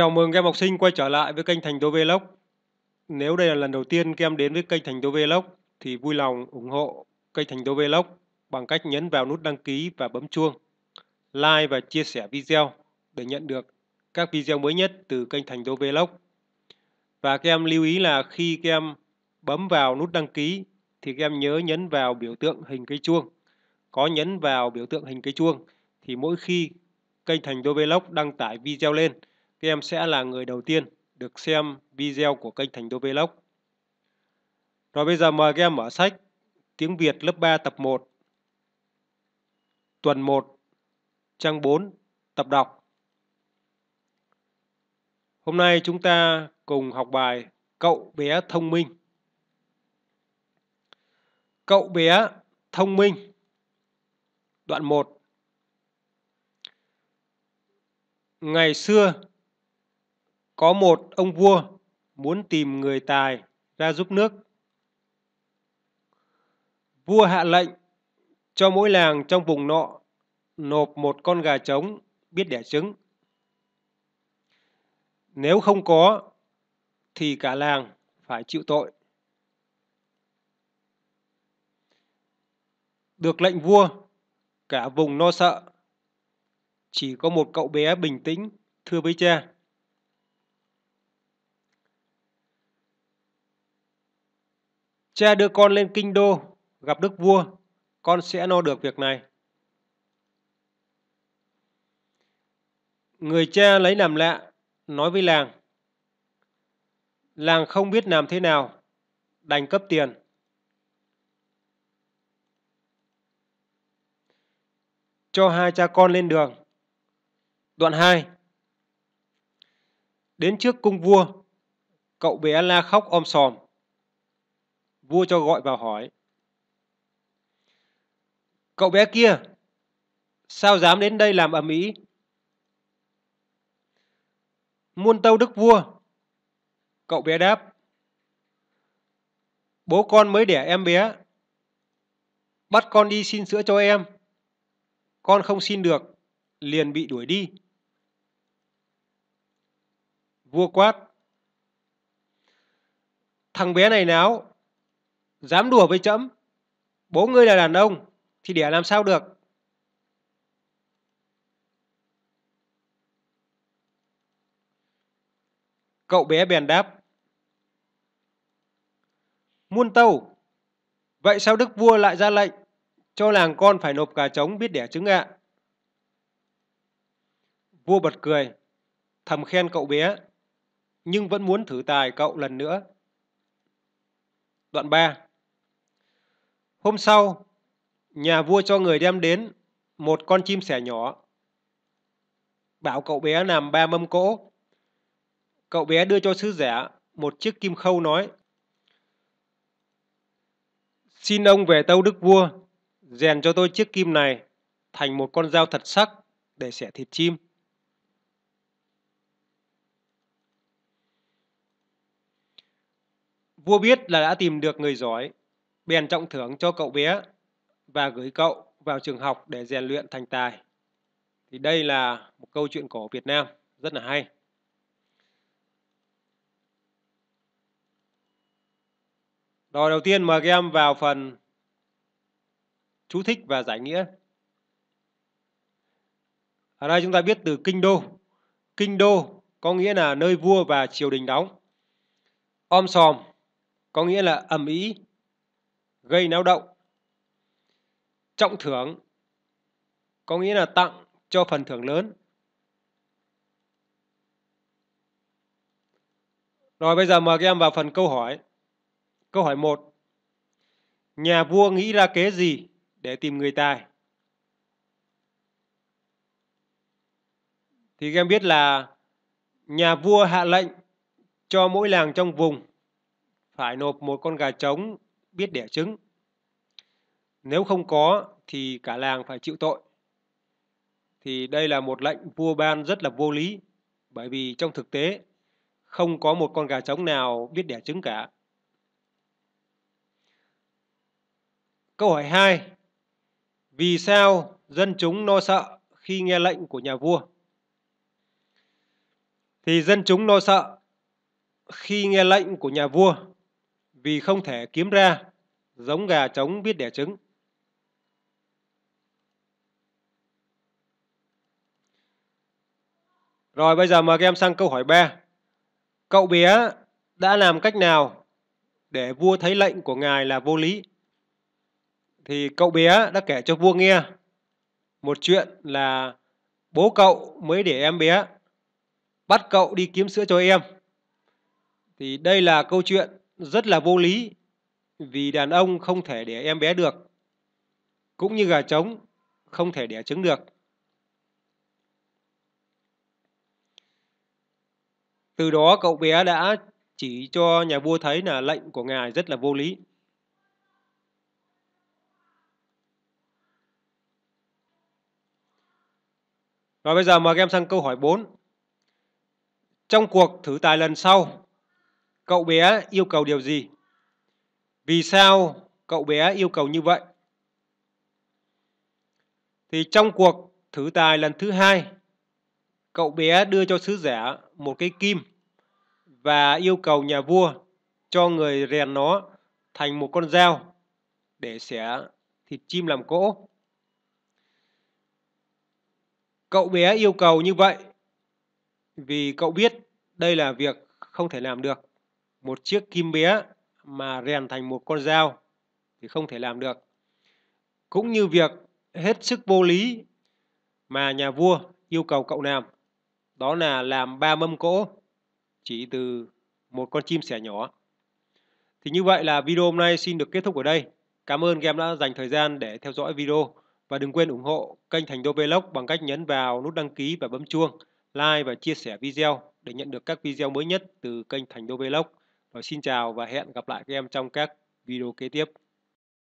Chào mừng các em học sinh quay trở lại với kênh Thành Đô Vlog. Nếu đây là lần đầu tiên các em đến với kênh Thành Đô Vlog thì vui lòng ủng hộ kênh Thành Đô Vlog bằng cách nhấn vào nút đăng ký và bấm chuông, like và chia sẻ video để nhận được các video mới nhất từ kênh Thành Đô Vlog. Và các em lưu ý là khi các em bấm vào nút đăng ký thì các em nhớ nhấn vào biểu tượng hình cây chuông. Có nhấn vào biểu tượng hình cây chuông thì mỗi khi kênh Thành Đô Vlog đăng tải video lên các em sẽ là người đầu tiên được xem video của kênh Thành Đô Vlog. Rồi bây giờ mời các em mở sách Tiếng Việt lớp 3 tập 1 Tuần 1 Trang 4 Tập đọc Hôm nay chúng ta cùng học bài Cậu bé thông minh Cậu bé thông minh Đoạn 1 Ngày xưa có một ông vua muốn tìm người tài ra giúp nước. Vua hạ lệnh cho mỗi làng trong vùng nọ nộp một con gà trống biết đẻ trứng. Nếu không có thì cả làng phải chịu tội. Được lệnh vua, cả vùng no sợ. Chỉ có một cậu bé bình tĩnh thưa với cha. Cha đưa con lên kinh đô, gặp đức vua, con sẽ lo được việc này. Người cha lấy làm lạ, nói với làng. Làng không biết làm thế nào, đành cấp tiền. Cho hai cha con lên đường. Đoạn 2 Đến trước cung vua, cậu bé la khóc om sòm. Vua cho gọi vào hỏi. Cậu bé kia, sao dám đến đây làm ầm ĩ? Muôn tâu đức vua. Cậu bé đáp. Bố con mới đẻ em bé. Bắt con đi xin sữa cho em. Con không xin được, liền bị đuổi đi. Vua quát. Thằng bé này náo, Dám đùa với trẫm Bố ngươi là đàn ông Thì để làm sao được Cậu bé bèn đáp Muôn tâu Vậy sao đức vua lại ra lệnh Cho làng con phải nộp gà trống biết đẻ trứng ạ Vua bật cười Thầm khen cậu bé Nhưng vẫn muốn thử tài cậu lần nữa Đoạn 3 Hôm sau, nhà vua cho người đem đến một con chim sẻ nhỏ. Bảo cậu bé làm ba mâm cỗ. Cậu bé đưa cho sứ giả một chiếc kim khâu nói. Xin ông về tâu đức vua, rèn cho tôi chiếc kim này thành một con dao thật sắc để xẻ thịt chim. Vua biết là đã tìm được người giỏi, bèn trọng thưởng cho cậu bé và gửi cậu vào trường học để rèn luyện thành tài. Thì đây là một câu chuyện cổ Việt Nam rất là hay. Rồi đầu tiên mời các em vào phần chú thích và giải nghĩa. Ở đây chúng ta biết từ kinh đô. Kinh đô có nghĩa là nơi vua và triều đình đóng. Om sòm có nghĩa là ẩm ý gây náo động trọng thưởng có nghĩa là tặng cho phần thưởng lớn rồi bây giờ mời các em vào phần câu hỏi câu hỏi 1 nhà vua nghĩ ra kế gì để tìm người tài thì các em biết là nhà vua hạ lệnh cho mỗi làng trong vùng phải nộp một con gà trống biết đẻ trứng. Nếu không có thì cả làng phải chịu tội. Thì đây là một lệnh vua ban rất là vô lý, bởi vì trong thực tế không có một con gà trống nào biết đẻ trứng cả. Câu hỏi 2. Vì sao dân chúng lo no sợ khi nghe lệnh của nhà vua? Thì dân chúng lo no sợ khi nghe lệnh của nhà vua vì không thể kiếm ra giống gà trống biết đẻ trứng. Rồi bây giờ mời các em sang câu hỏi 3. Cậu bé đã làm cách nào để vua thấy lệnh của ngài là vô lý? Thì cậu bé đã kể cho vua nghe một chuyện là bố cậu mới để em bé bắt cậu đi kiếm sữa cho em. Thì đây là câu chuyện rất là vô lý vì đàn ông không thể đẻ em bé được, cũng như gà trống không thể đẻ trứng được. Từ đó cậu bé đã chỉ cho nhà vua thấy là lệnh của ngài rất là vô lý. Và bây giờ mời các em sang câu hỏi 4. Trong cuộc thử tài lần sau, cậu bé yêu cầu điều gì? Vì sao cậu bé yêu cầu như vậy? Thì trong cuộc thử tài lần thứ hai, cậu bé đưa cho sứ giả một cái kim và yêu cầu nhà vua cho người rèn nó thành một con dao để xẻ thịt chim làm cỗ. Cậu bé yêu cầu như vậy vì cậu biết đây là việc không thể làm được một chiếc kim bé mà rèn thành một con dao thì không thể làm được. Cũng như việc hết sức vô lý mà nhà vua yêu cầu cậu làm, đó là làm ba mâm cỗ chỉ từ một con chim sẻ nhỏ. Thì như vậy là video hôm nay xin được kết thúc ở đây. Cảm ơn các em đã dành thời gian để theo dõi video và đừng quên ủng hộ kênh Thành Đô Vlog bằng cách nhấn vào nút đăng ký và bấm chuông, like và chia sẻ video để nhận được các video mới nhất từ kênh Thành Đô Vlog. Và ờ, xin chào và hẹn gặp lại các em trong các video kế tiếp.